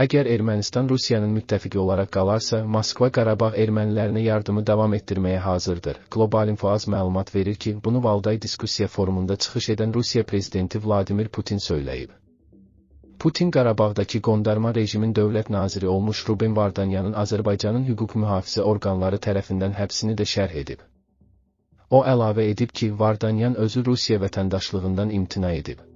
Əgər Ermənistan Rusiyanın müttəfiqi olaraq qalarsa, Moskva Qarabağ ermənilərinə yardımı davam etdirməyə hazırdır. Global İnfoaz məlumat verir ki, bunu Valday diskussiya forumunda çıxış edən Rusiya prezidenti Vladimir Putin söyləyib. Putin Qarabağdakı qondarma rejimin dövlət naziri olmuş Ruben Vardanyanın Azərbaycanın hüquq mühafizə orqanları tərəfindən həbsini də şərh edib. O əlavə edib ki, Vardanyan özü Rusiya vətəndaşlığından imtina edib.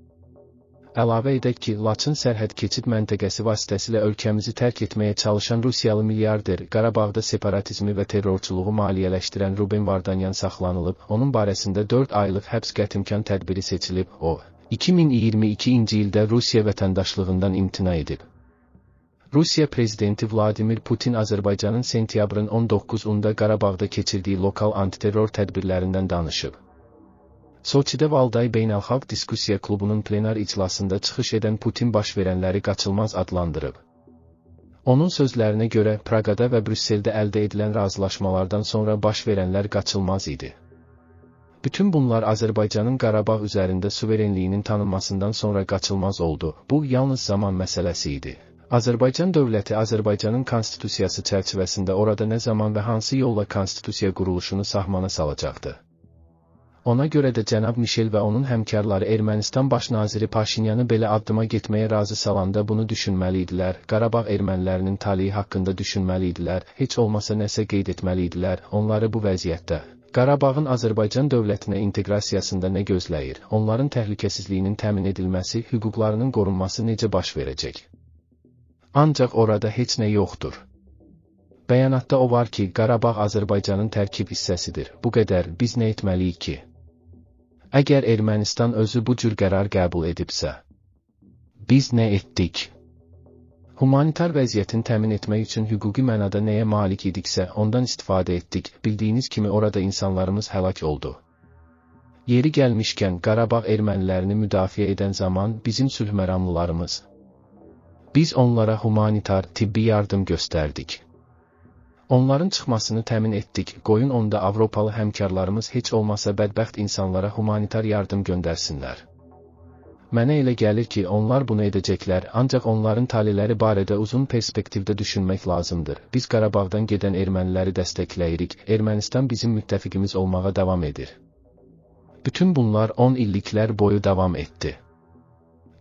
Əlavə edək ki, Laçın sərhəd keçid məntəqəsi vasitəsilə ölkəmizi tərk etməyə çalışan Rusiyalı milyarder Qarabağda separatizmi və terrorçuluğu maliyyələşdirən Ruben Vardanyan saxlanılıb, onun barəsində 4 aylıq həbs qətimkan tədbiri seçilib, o, 2022-ci ildə Rusiya vətəndaşlığından imtina edib. Rusiya prezidenti Vladimir Putin Azərbaycanın sentyabrın 19-unda Qarabağda keçirdiyi lokal antiterror tədbirlərindən danışıb. Soçidə Valday Beynəlxalq Diskussiya Klubunun plenar iclasında çıxış edən Putin baş verənləri qaçılmaz adlandırıb. Onun sözlərinə görə Praqada və Brüsseldə əldə edilən razılaşmalardan sonra baş verənlər qaçılmaz idi. Bütün bunlar Azərbaycanın Qarabağ üzərində suverenliyinin tanınmasından sonra qaçılmaz oldu. Bu yalnız zaman məsələsi idi. Azərbaycan dövləti Azərbaycanın konstitusiyası çərçivəsində orada nə zaman və hansı yolla konstitusiya quruluşunu sahmana salacaqdı? Ona görə də cənab Mişel və onun həmkarları Ermənistan baş naziri Paşinyanı belə addıma getməyə razı salanda bunu düşünməli idilər. Qarabağ ermənilərinin taleyi haqqında düşünməli idilər. Heç olmasa nəsə qeyd etməli idilər. Onları bu vəziyyətdə Qarabağın Azərbaycan dövlətinə inteqrasiyasında nə gözləyir? Onların təhlükəsizliyinin təmin edilməsi, hüquqlarının qorunması necə baş verəcək? Ancaq orada heç nə yoxdur. Bəyanatda o var ki, Qarabağ Azərbaycanın tərkib hissəsidir. Bu qədər biz nə etməliyik ki? Əgər Ermənistan özü bu cür qərar qəbul edibsə, biz nə etdik? Humanitar vəziyyətin təmin etmək üçün hüquqi mənada nəyə malik idiksə, ondan istifadə etdik. Bildiyiniz kimi orada insanlarımız həlak oldu. Yeri gəlmişkən Qarabağ ermənilərini müdafiə edən zaman bizim sülhməramlılarımız biz onlara humanitar tibbi yardım göstərdik. Onların çıxmasını təmin etdik. Qoyun onda Avropalı həmkarlarımız heç olmasa bədbəxt insanlara humanitar yardım göndərsinlər. Mənə elə gəlir ki, onlar bunu edəcəklər, ancaq onların taleləri barədə uzun perspektivdə düşünmək lazımdır. Biz Qarabağdan gedən erməniləri dəstəkləyirik. Ermənistan bizim müttəfiqimiz olmağa davam edir. Bütün bunlar 10 illiklər boyu davam etdi.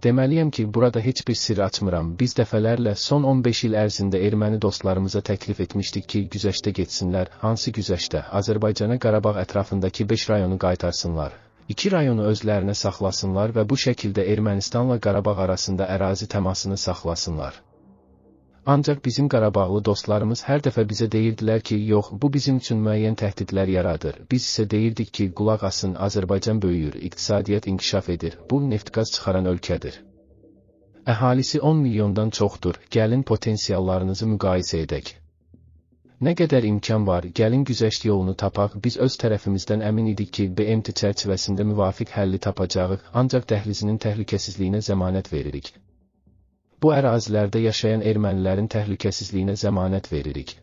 Deməliyəm ki, burada heç bir sir açmıram. Biz dəfələrlə son 15 il ərzində erməni dostlarımıza təklif etmişdik ki, güzəştə getsinlər. Hansı güzəştə? Azərbaycana Qarabağ ətrafındakı 5 rayonu qaytarsınlar. 2 rayonu özlərinə saxlasınlar və bu şəkildə Ermənistanla Qarabağ arasında ərazi təmasını saxlasınlar. Ancaq bizim Qarabağlı dostlarımız hər dəfə bizə deyirdilər ki, yox, bu bizim üçün müəyyən təhdidlər yaradır. Biz isə deyirdik ki, qulaq asın, Azərbaycan böyüyür, iqtisadiyyat inkişaf edir, bu neft-qaz çıxaran ölkədir. Əhalisi 10 milyondan çoxdur, gəlin potensiallarınızı müqayisə edək. Nə qədər imkan var, gəlin güzəşt yolunu tapaq, biz öz tərəfimizdən əmin idik ki, BMT çərçivəsində müvafiq həlli tapacağıq, ancaq dəhlizinin təhlükəsizliyinə zəmanət veririk bu ərazilərdə yaşayan ermənilərin təhlükəsizliyinə zəmanət veririk.